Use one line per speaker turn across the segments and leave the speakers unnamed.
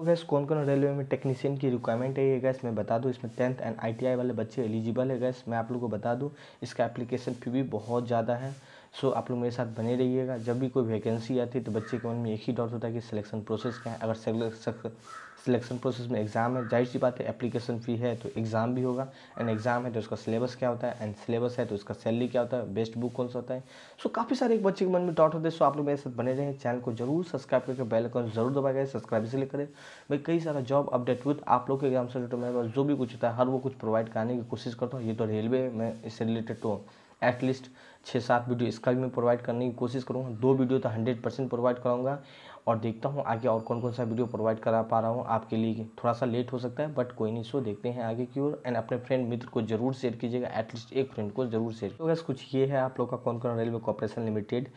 तो गैस कौन कौन रेलवे में टेक्नीशियन की रिक्वायरमेंट है ये गैस मैं बता दूँ इसमें टेंथ एंड आईटीआई वाले बच्चे एलिजिबल है गैस मैं आप लोग को बता दूँ इसका एप्लीकेशन फी भी बहुत ज़्यादा है सो आप लोग मेरे साथ बने रहिएगा जब भी कोई वैकेंसी आती है तो बच्चे के मन में एक ही डाउट होता है कि सिलेक्शन प्रोसेस क्या है अगर सिलेक्शन प्रोसेस में एग्ज़ाम है जाहिर सी बात है एप्लीकेशन फ़ी है तो एग्ज़ाम भी होगा एंड एग्ज़ाम है तो उसका सिलेबस क्या होता है एंड सिलेबस है तो उसका सैलरी क्या होता है बेस्ट बुक कौन सा होता है सो काफ़ी सारे एक बच्चे के मन में डाउट होते हैं सो आप लोग मेरे साथ बने रहें चैनल को जरूर सब्सक्राइब करके बेल आइकन जरूर जाए सब्सक्राइब इसलिए करें भाई कई सारा जॉब अपडेट विथ आप लोग के एग्जाम से रिलेटेड मेरे पास जो भी कुछ होता है हर वो कुछ प्रोवाइड कराने की कोशिश करता हूँ ये तो रेलवे में इससे रिलेटेड तो एटलीस्ट छः सात वीडियो इसका भी मैं प्रोवाइड करने की कोशिश करूँगा दो वीडियो तो हंड्रेड परसेंट प्रोवाइड कराऊंगा और देखता हूँ आगे और कौन कौन सा वीडियो प्रोवाइड करा पा रहा हूँ आपके लिए थोड़ा सा लेट हो सकता है बट कोई नहीं सो देखते हैं आगे की ओर एंड अपने फ्रेंड मित्र को जरूर शेयर कीजिएगा एटलीस्ट एक फ्रेंड को जरूर शेयर तो बस कुछ ये है आप लोग का कौन कौन railway corporation limited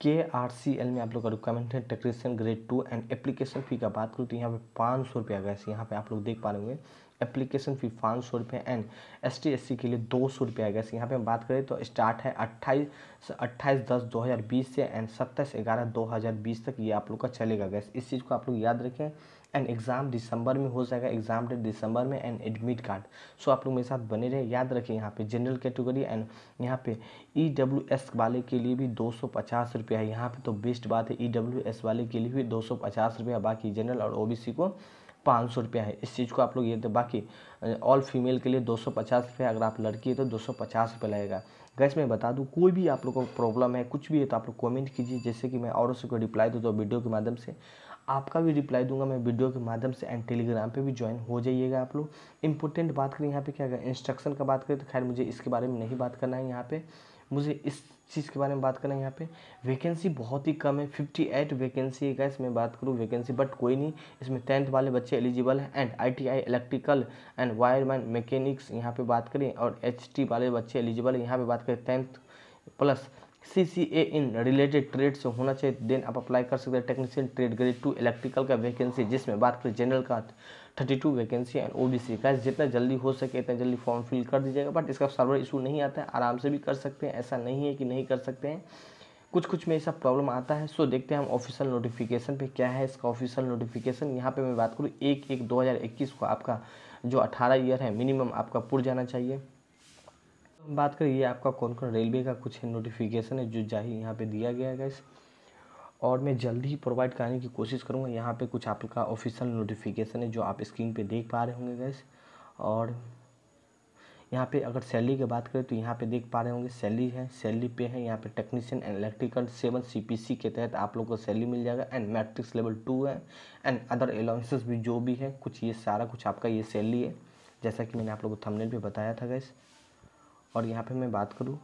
K R C L में आप लोग का रिक्वायरमेंट है technician grade two and application fee का बात करूँ तो यहाँ पे पाँच सौ रुपया गैस यहाँ पे आप लोग देख पा रहे होंगे एप्लीकेशन फ़ी पाँच सौ रुपये and S T S C के लिए दो सौ रुपये आएगा यहाँ पे हम बात करें तो स्टार्ट है अट्ठाईस अट्ठाईस दस दो हज़ार बीस से एंड सत्ताईस ग्यारह दो हज़ार बीस तक ये आप लोग का चलेगा गैस इस चीज़ को आप लोग याद रखें एंड एग्ज़ाम दिसंबर में हो जाएगा एग्ज़ाम डेट दिसंबर में एंड एडमिट कार्ड सो आप लोग मेरे साथ बने रहे याद रखें यहाँ पे जनरल कैटेगरी एंड यहाँ पे ई डब्ल्यू एस वाले के लिए भी दो सौ पचास रुपया है यहाँ पे तो बेस्ट बात है ई डब्ल्यू एस वाले के लिए भी दो सौ पचास रुपया बाकी जनरल और ओ बी सी को पाँच सौ रुपया है इस चीज़ को आप लोग ये तो बाकी ऑल फीमेल के लिए दो सौ पचास रुपये अगर आप लड़की है तो दो सौ पचास रुपये लगेगा गैस मैं बता दूँ कोई भी आप लोग को प्रॉब्लम है कुछ भी है तो आप लोग कमेंट कीजिए जैसे कि मैं और उसको रिप्लाई दूँ तो वीडियो के माध्यम से आपका भी रिप्लाई दूंगा मैं वीडियो के माध्यम से एंड टेलीग्राम पे भी ज्वाइन हो जाइएगा आप लोग इंपॉर्टेंट बात करें यहाँ पे क्या अगर इंस्ट्रक्शन का बात करें तो खैर मुझे इसके बारे में नहीं बात करना है यहाँ पे मुझे इस चीज़ के बारे में बात करें यहाँ पे वैकेंसी बहुत ही कम है फिफ्टी एट वैकेंसी का इसमें बात करूँ वैकेंसी बट कोई नहीं इसमें टेंथ वाले बच्चे एलिजिबल हैं and ITI electrical and wireman mechanics यहाँ पे बात करें और एचटी वाले बच्चे एलिजिबल हैं यहाँ पे बात करें tenth plus C C A in related trade से होना चाहिए देन आप अप्लाई कर सकते हैं technician trade grade two electrical का वैकेंसी जिसमें बात करें जनरल का thirty two vacancy and O B C का जितना जल्दी हो सके इतना जल्दी फॉर्म फिल कर दीजिएगा बट इसका सर्वर इशू नहीं आता है आराम से भी कर सकते हैं ऐसा नहीं है कि नहीं कर सकते हैं कुछ कुछ में ऐसा प्रॉब्लम आता है सो देखते हैं हम ऑफिशियल नोटिफिकेशन पे क्या है इसका ऑफिशियल नोटिफिकेशन यहाँ पे मैं बात करूँ एक एक दो हज़ार इक्कीस को आपका जो अठारह ईयर है मिनिमम आपका पुर जाना चाहिए बात करें ये आपका कौन कौन रेलवे का कुछ नोटिफिकेशन है जो जाही यहाँ पर दिया गया है इस और मैं जल्दी ही प्रोवाइड कराने की कोशिश करूँगा यहाँ पे कुछ ऐप का ऑफिशियल नोटिफिकेशन है जो आप स्क्रीन पे देख पा रहे होंगे गैस और यहाँ पे अगर सैलरी की बात करें तो यहाँ पे देख पा रहे होंगे सैलरी है सैलरी पे है यहाँ पे technician and electrical seven C के तहत आप लोग को सैलरी मिल जाएगा एंड मैट्रिक्स लेवल टू है एंड अदर अलाउंसेस भी जो भी है कुछ ये सारा कुछ आपका ये सैलरी है जैसा कि मैंने आप लोग को थमनेल पे बताया था गैस और यहाँ पर मैं बात करूँ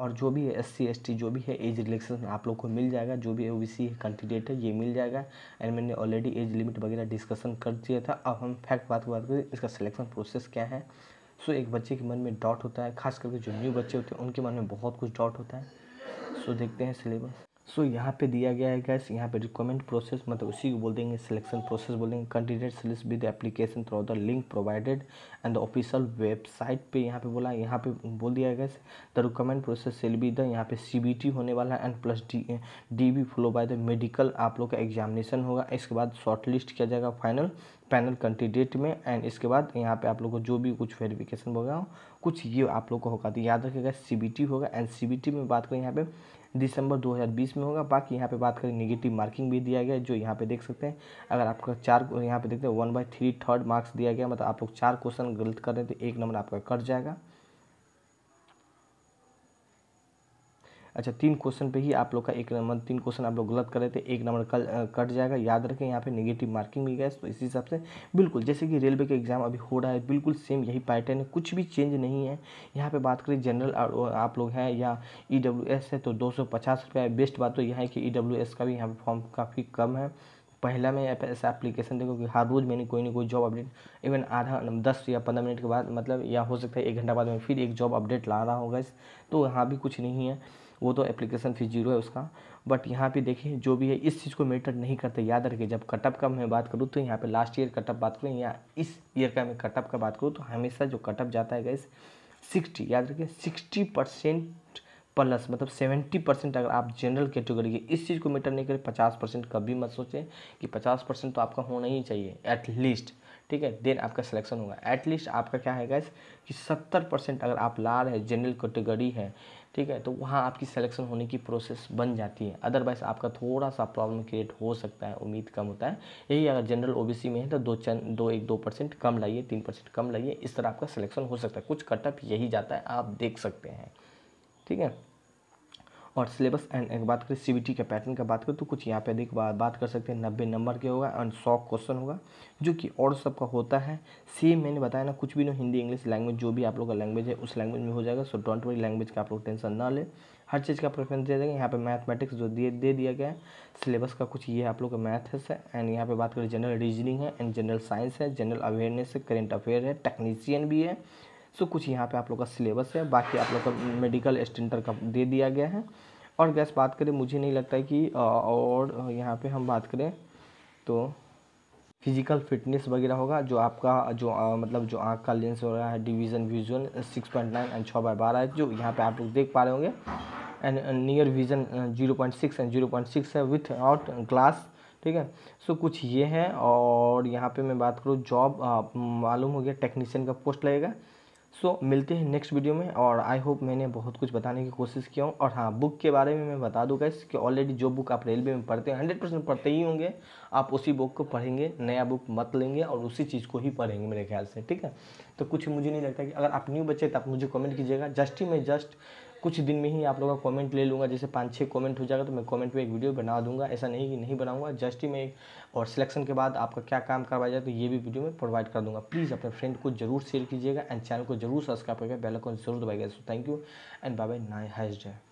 और जो भी है एस सी एस टी जो भी है एज रिलेक्सेशन आप लोग को मिल जाएगा जो भी ओ बी सी कैंडिडेट है ये मिल जाएगा एंड मैंने ऑलरेडी एज लिमिट वगैरह डिस्कशन कर दिया था अब हम फैक्ट बात बात करें इसका सिलेक्शन प्रोसेस क्या है सो एक बच्चे के मन में डाउट होता है खास करके जो न्यू बच्चे होते हैं उनके मन में बहुत कुछ डाउट होता है सो देखते हैं सिलेबस सो so, यहाँ पे दिया गया है गैस यहाँ पे रिकमेंड प्रोसेस मतलब उसी को बोल देंगे सिलेक्शन प्रोसेस बोल देंगे candidate select with application through the link provided and the official website पे यहाँ पे बोला यहाँ पे बोल दिया guess the requirement process shall be the यहाँ पे सी होने वाला है and plus D D follow by the medical आप लोग का एग्जामिनेशन होगा इसके बाद शॉर्ट लिस्ट किया जाएगा फाइनल पैनल डेट में एंड इसके बाद यहाँ पे आप लोग को जो भी कुछ वेरिफिकेशन होगा कुछ ये आप लोग को होगा तो याद रखिएगा सी होगा एंड सी में बात करें यहाँ पे दिसंबर 2020 में होगा बाकी यहाँ पे बात करें नेगेटिव मार्किंग भी दिया गया है जो यहाँ पे देख सकते हैं अगर आपका चार यहाँ पे देखते हैं one by three third marks दिया गया मतलब आप लोग चार क्वेश्चन गलत कर रहे हैं तो एक नंबर आपका कट जाएगा अच्छा तीन क्वेश्चन पे ही आप लोग का एक नंबर तीन क्वेश्चन आप लोग गलत कर रहे थे एक नंबर कल कट जाएगा याद रखें यहाँ पे नेगेटिव मार्किंग भी गया तो इसी हिसाब से बिल्कुल जैसे कि रेलवे का एग्जाम अभी हो रहा है बिल्कुल सेम यही पैटर्न है कुछ भी चेंज नहीं है यहाँ पर बात करें जनरल आप लोग हैं या ई e है तो दो रुपया है बेस्ट बात तो यह है कि ई e का भी यहाँ पर फॉर्म काफ़ी कम है पहला मैं ऐसा एप्लीकेशन देखो कि हर रोज़ मैंने कोई ना कोई जॉब अपडेट इवन आधा दस या पंद्रह मिनट के बाद मतलब या हो सकता है एक घंटा बाद में फिर एक जॉब अपडेट ला रहा होगा इस तो यहाँ भी कुछ नहीं है वो तो एप्लीकेशन फीस जीरो है उसका बट यहाँ पे देखिए जो भी है इस चीज़ को मेटर नहीं करते याद रखिए जब कटअप का मैं बात करूँ तो यहाँ पे लास्ट ईयर कटअप बात करूँ या इस ईयर का मैं कटअप का बात करूँ तो हमेशा जो कटअप जाता है गैस सिक्सटी याद रखिए सिक्सटी परसेंट प्लस मतलब सेवेंटी परसेंट अगर आप जनरल कैटेगरी के इस चीज़ को मेटर नहीं करें पचास परसेंट कभी मत सोचें कि पचास परसेंट तो आपका होना ही चाहिए एटलीस्ट ठीक है देन आपका सिलेक्शन होगा एटलीस्ट आपका क्या है गैस कि सत्तर परसेंट अगर आप लाल है जनरल कैटेगरी है ठीक है तो वहाँ आपकी सिलेक्शन होने की प्रोसेस बन जाती है अदरवाइज़ आपका थोड़ा सा प्रॉब्लम क्रिएट हो सकता है उम्मीद कम होता है यही अगर जनरल ओ में है तो दो चंद दो एक दो परसेंट कम लाइए तीन परसेंट कम लाइए इस तरह आपका सिलेक्शन हो सकता है कुछ कटअप यही जाता है आप देख सकते हैं ठीक है और सिलेबस एंड एक बात करें सी के पैटर्न का बात करें तो कुछ यहाँ पे अधिक बा, बात कर सकते हैं नब्बे नंबर के होगा एंड सौ क्वेश्चन होगा जो कि और सबका होता है सेम मैंने बताया ना कुछ भी ना हिंदी इंग्लिश लैंग्वेज जो भी आप लोग का लैंग्वेज है उस लैंग्वेज में हो जाएगा सो डोंट वरी लैंग्वेज का आप लोग टेंशन ना ले हर चीज़ का प्रेफरेंस दे देंगे यहाँ पे मैथमेटिक्स जो दे दे दिया गया है सिलेबस का कुछ ये आप लोग का मैथ्स है एंड यहाँ पे बात करें जनरल रीजनिंग है एंड जनरल साइंस है जनरल अवेयरनेस है करेंट अफेयर है टेक्नीसियन भी है सो कुछ यहाँ पे आप लोग का सिलेबस है बाकी आप लोग का मेडिकल स्टेंटर का दे दिया गया है और गैस बात करें मुझे नहीं लगता है कि और यहाँ पे हम बात करें तो फिजिकल फिटनेस वगैरह होगा जो आपका जो आ, मतलब जो आँख का लेंस हो रहा है division visual six point nine and छः बाई बारह है जो यहाँ पे आप लोग देख पा रहे होंगे and near vision zero point six and zero point six है विथ आउट ग्लास ठीक है सो कुछ ये है और यहाँ पे मैं बात करूँ जॉब मालूम हो गया टेक्नीशियन का पोस्ट लगेगा सो so, मिलते हैं नेक्स्ट वीडियो में और आई होप मैंने बहुत कुछ बताने की कोशिश किया हूँ और हाँ बुक के बारे में मैं बता दूँगा इसके ऑलरेडी जो बुक आप रेलवे में पढ़ते हैं हंड्रेड परसेंट पढ़ते ही होंगे आप उसी बुक को पढ़ेंगे नया बुक मत लेंगे और उसी चीज़ को ही पढ़ेंगे मेरे ख्याल से ठीक है तो कुछ मुझे नहीं लगता कि अगर आप न्यू बच्चे तो आप मुझे कमेंट कीजिएगा जस्ट ही मैं जस्ट कुछ दिन में ही आप लोगों का कमेंट ले लूँगा जैसे पाँच छः कमेंट हो जाएगा तो मैं कमेंट पे एक वीडियो बना दूंगा ऐसा नहीं कि नहीं बनाऊंगा जस्ट ही मैं एक और सिलेक्शन के बाद आपका क्या काम करवाया जाए तो ये भी वीडियो मैं प्रोवाइड कर दूँगा प्लीज़ अपने फ्रेंड को जरूर शेयर कीजिएगा एंड चैनल को जरूर सब्सक्राइब करिएगा बेलकॉन जरूर दबाइएगा so thank you and bye bye nice has day